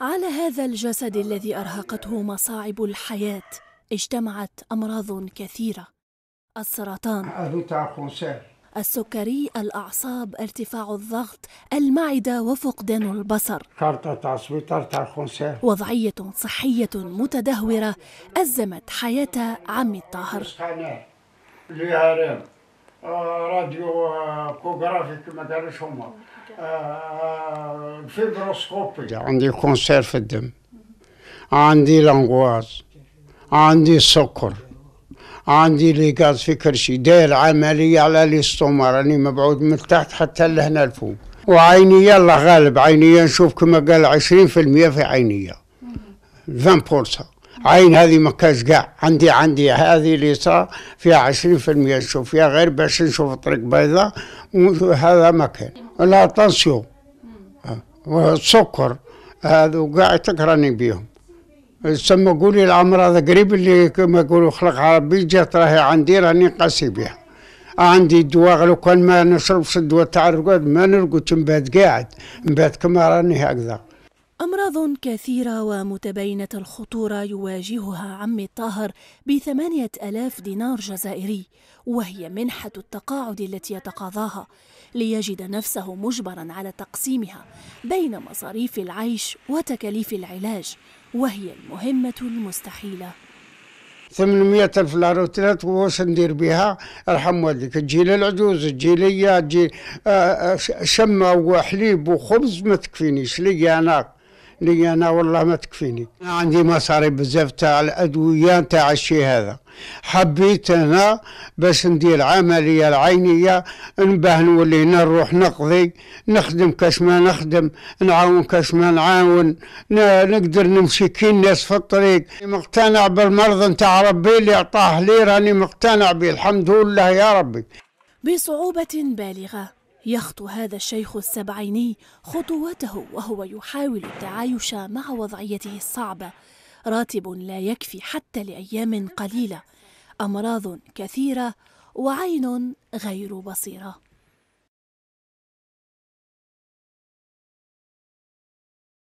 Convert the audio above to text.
على هذا الجسد الذي أرهقته مصاعب الحياة اجتمعت أمراض كثيرة السرطان السكري الأعصاب ارتفاع الضغط المعدة وفقدان البصر وضعية صحية متدهورة أزمت حياة عم الطاهر راديو كوغرافي كما قالوش آه، هما فيبروسكوبي عندي كونسير في الدم عندي لانغواز عندي السكر عندي غاز في كرشي داير عملية على الاستوما راني مبعود من تحت حتى لهنا لفوق وعيني الله غالب عيني نشوف كما قال عشرين في المية في عينية 20% عين هذه مكاش كاع عندي عندي هذه صار فيها عشرين في المية نشوف فيها غير باش نشوف الطريق بيضاء هذا ما كان لا طنسيون والسكر آه، هذو كاع تكراني بيهم سما قولي الامراض قريب اللي كما يقولوا خلق عربي جات راهي عندي راني قاسي بها عندي دواء لو كان ما نشربش الدواء تعرف ما نرقد من بعد قاعد من بعد كما راني هكذا أمراض كثيرة ومتباينة الخطورة يواجهها عمي الطاهر بثمانية ألاف دينار جزائري وهي منحة التقاعد التي يتقاضاها ليجد نفسه مجبرا على تقسيمها بين مصاريف العيش وتكاليف العلاج وهي المهمة المستحيلة 800 ألف لاروتلات واش ندير بها ارحم والديك تجي للعجوز تجي ليا تجي آه، آه، شمة وحليب وخبز ما تكفينيش ليا أنا لي انا والله ما تكفيني عندي مصاري بزاف تاع الادويه تاع الشيء هذا حبيت انا باش ندير عمليه العينيه نباه نولي نروح نقضي نخدم كاش ما نخدم نعاون كاش ما نعاون نقدر نمشي كي الناس في الطريق مقتنع بالمرض نتاع ربي اللي عطاه لي راني مقتنع به الحمد لله يا ربي بصعوبه بالغه يخطو هذا الشيخ السبعيني خطواته وهو يحاول التعايش مع وضعيته الصعبة راتب لا يكفي حتى لأيام قليلة أمراض كثيرة وعين غير بصيره